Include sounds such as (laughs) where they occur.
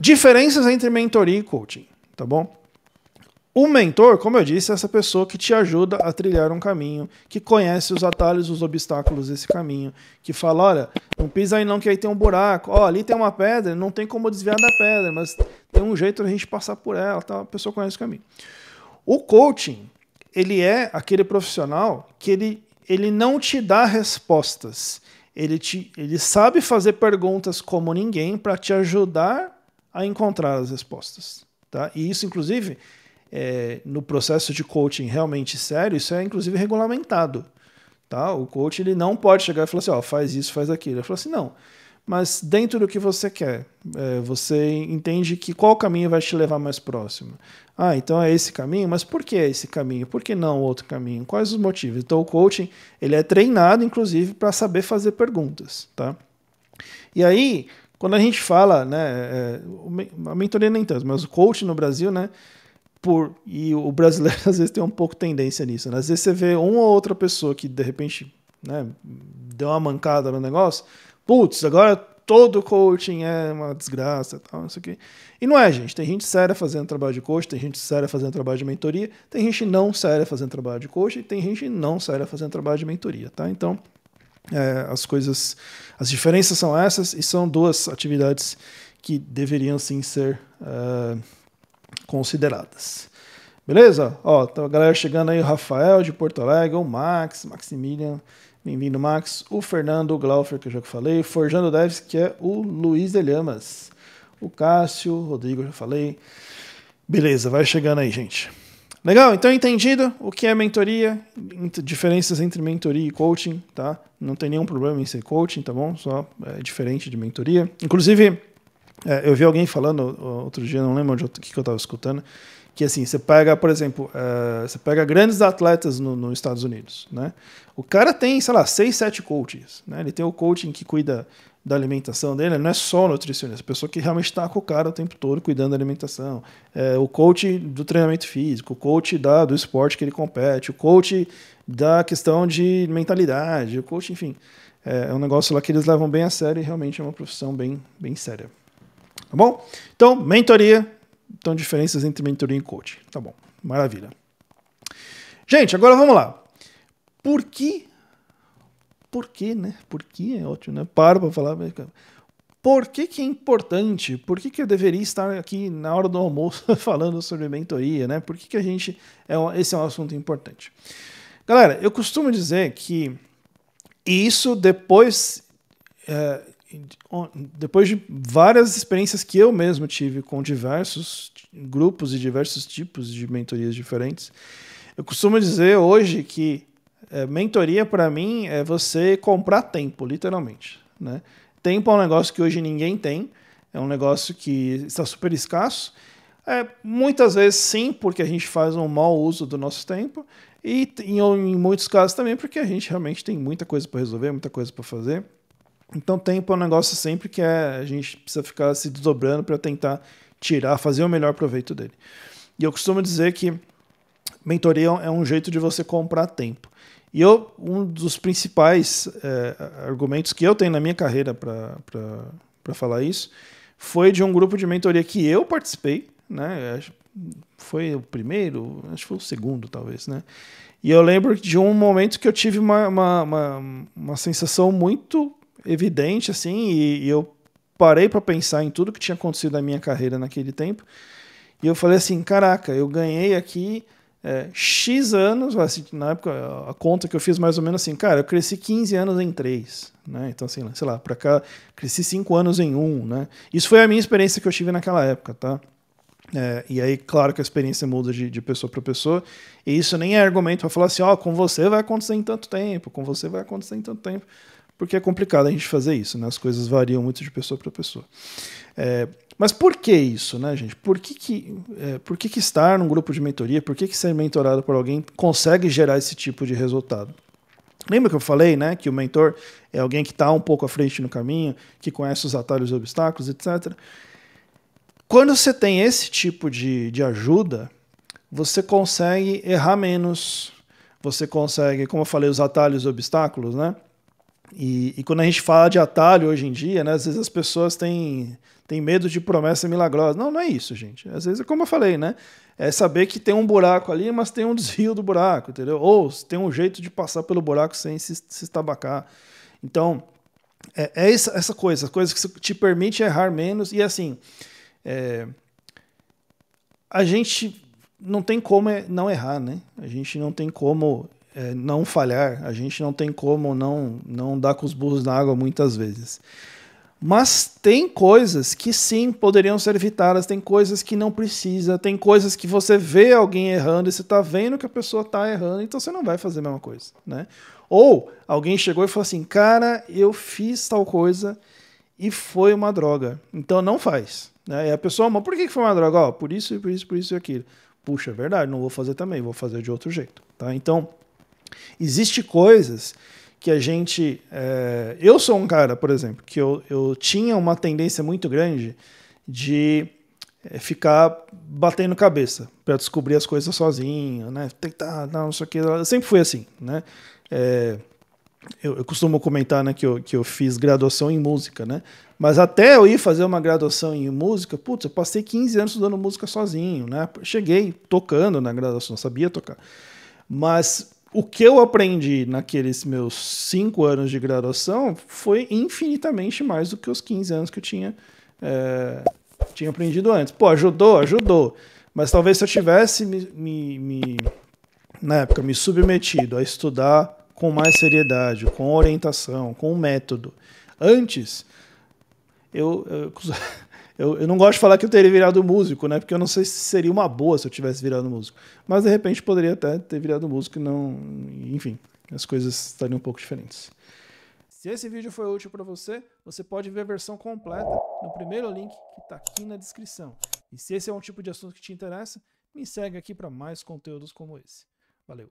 Diferenças entre mentoria e coaching, tá bom? O mentor, como eu disse, é essa pessoa que te ajuda a trilhar um caminho, que conhece os atalhos, os obstáculos desse caminho, que fala, olha, não pisa aí não que aí tem um buraco, ó, ali tem uma pedra, não tem como desviar da pedra, mas tem um jeito da gente passar por ela, tá? a pessoa conhece o caminho. O coaching, ele é aquele profissional que ele, ele não te dá respostas, ele, te, ele sabe fazer perguntas como ninguém para te ajudar a encontrar as respostas. Tá? E isso, inclusive, é, no processo de coaching realmente sério, isso é inclusive regulamentado. Tá? O coach ele não pode chegar e falar assim, ó, faz isso, faz aquilo. Ele fala assim, não. Mas dentro do que você quer, é, você entende que qual caminho vai te levar mais próximo. Ah, então é esse caminho, mas por que é esse caminho? Por que não outro caminho? Quais os motivos? Então o coaching ele é treinado, inclusive, para saber fazer perguntas, tá? E aí quando a gente fala, né, é, a mentoria nem tanto, mas o coach no Brasil, né, por, e o brasileiro (laughs) às vezes tem um pouco tendência nisso, né? às vezes você vê uma ou outra pessoa que de repente, né, deu uma mancada no negócio, putz, agora todo coaching é uma desgraça, tal, isso aqui E não é, gente, tem gente séria fazendo trabalho de coach, tem gente séria fazendo trabalho de mentoria, tem gente não séria fazendo trabalho de coach e tem gente não séria fazendo trabalho de mentoria, tá? Então, é, as coisas, as diferenças são essas e são duas atividades que deveriam sim ser é, consideradas. Beleza? Ó, tá a galera chegando aí, o Rafael de Porto Alegre, o Max, Maximilian, bem-vindo Max, o Fernando Glaufer, que eu já falei, Forjando Deves, que é o Luiz de Lamas, o Cássio, Rodrigo, já falei. Beleza, vai chegando aí, gente. Legal, então entendido o que é mentoria, diferenças entre mentoria e coaching, tá? Não tem nenhum problema em ser coaching, tá bom? Só é diferente de mentoria. Inclusive, é, eu vi alguém falando outro dia, não lembro onde eu, que, que eu estava escutando, que assim, você pega, por exemplo, é, você pega grandes atletas no, nos Estados Unidos, né? O cara tem, sei lá, seis, sete coaches, né? Ele tem o coaching que cuida da alimentação dele não é só o nutricionista, é a pessoa que realmente está com o cara o tempo todo cuidando da alimentação, é, o coach do treinamento físico, o coach da, do esporte que ele compete, o coach da questão de mentalidade, o coach, enfim. É, é um negócio lá que eles levam bem a sério e realmente é uma profissão bem, bem séria. Tá bom? Então, mentoria. Então, diferenças entre mentoria e coach. Tá bom. Maravilha. Gente, agora vamos lá. Por que por quê, né? Por que é ótimo, né? Paro para falar. Por que, que é importante? Por que, que eu deveria estar aqui na hora do almoço (laughs) falando sobre mentoria, né? Por que, que a gente. É um, esse é um assunto importante. Galera, eu costumo dizer que isso depois. É, depois de várias experiências que eu mesmo tive com diversos grupos e diversos tipos de mentorias diferentes, eu costumo dizer hoje que é, mentoria para mim é você comprar tempo, literalmente. Né? Tempo é um negócio que hoje ninguém tem, é um negócio que está super escasso. É, muitas vezes sim, porque a gente faz um mau uso do nosso tempo, e em, em muitos casos também porque a gente realmente tem muita coisa para resolver, muita coisa para fazer. Então, tempo é um negócio sempre que é, a gente precisa ficar se desdobrando para tentar tirar, fazer o melhor proveito dele. E eu costumo dizer que mentoria é um jeito de você comprar tempo. E eu, um dos principais é, argumentos que eu tenho na minha carreira para falar isso foi de um grupo de mentoria que eu participei, né? Foi o primeiro, acho que foi o segundo, talvez, né? E eu lembro de um momento que eu tive uma, uma, uma, uma sensação muito evidente, assim, e, e eu parei para pensar em tudo que tinha acontecido na minha carreira naquele tempo. E eu falei assim: caraca, eu ganhei aqui é, X anos, assim, na época, a conta que eu fiz mais ou menos assim, cara, eu cresci 15 anos em 3, né? Então, assim, sei lá, para cá, cresci 5 anos em 1, um, né? Isso foi a minha experiência que eu tive naquela época, tá? É, e aí, claro que a experiência muda de, de pessoa para pessoa, e isso nem é argumento para falar assim, ó, oh, com você vai acontecer em tanto tempo, com você vai acontecer em tanto tempo porque é complicado a gente fazer isso, né? As coisas variam muito de pessoa para pessoa. É, mas por que isso, né, gente? Por que, que, é, por que, que estar num grupo de mentoria, por que, que ser mentorado por alguém consegue gerar esse tipo de resultado? Lembra que eu falei, né, que o mentor é alguém que está um pouco à frente no caminho, que conhece os atalhos e obstáculos, etc. Quando você tem esse tipo de, de ajuda, você consegue errar menos, você consegue, como eu falei, os atalhos e obstáculos, né? E, e, quando a gente fala de atalho hoje em dia, né, às vezes as pessoas têm, têm medo de promessa milagrosa. Não, não é isso, gente. Às vezes é como eu falei, né? É saber que tem um buraco ali, mas tem um desvio do buraco, entendeu? Ou tem um jeito de passar pelo buraco sem se, se estabacar. Então, é, é essa, essa, coisa, coisa que te permite errar menos. E assim, é, a gente não tem como é, não errar, né? A gente não tem como é, não falhar, a gente não tem como não, não dar com os burros na água muitas vezes. Mas tem coisas que sim poderiam ser evitadas, tem coisas que não precisa, tem coisas que você vê alguém errando e você está vendo que a pessoa está errando, então você não vai fazer a mesma coisa, né? Ou alguém chegou e falou assim: "Cara, eu fiz tal coisa e foi uma droga". Então não faz, né? E a pessoa, mas por que foi uma droga? Ó, por isso, por isso, por isso e aquilo. Puxa, é verdade, não vou fazer também, vou fazer de outro jeito, tá? Então, Existem coisas que a gente. É, eu sou um cara, por exemplo, que eu, eu tinha uma tendência muito grande de é, ficar batendo cabeça para descobrir as coisas sozinho, né? Tentar, não, isso aqui. Eu sempre fui assim, né? É, eu, eu, costumo comentar né, que, eu, que eu fiz graduação em música, né? Mas até eu ir fazer uma graduação em música, putz, eu passei 15 anos estudando música sozinho, né? Cheguei tocando na graduação, sabia tocar. Mas o que eu aprendi naqueles meus cinco anos de graduação foi infinitamente mais do que os 15 anos que eu tinha, é, tinha aprendido antes. Pô, ajudou, ajudou. Mas talvez se eu tivesse me, me, me, na época me submetido a estudar com mais seriedade, com orientação, com método, antes eu, eu eu, eu não gosto de falar que eu teria virado músico, né? Porque eu não sei se seria uma boa se eu tivesse virado músico. Mas de repente poderia até ter virado músico e não. Enfim, as coisas estariam um pouco diferentes. Se esse vídeo foi útil para você, você pode ver a versão completa no primeiro link que está aqui na descrição. E se esse é um tipo de assunto que te interessa, me segue aqui para mais conteúdos como esse. Valeu!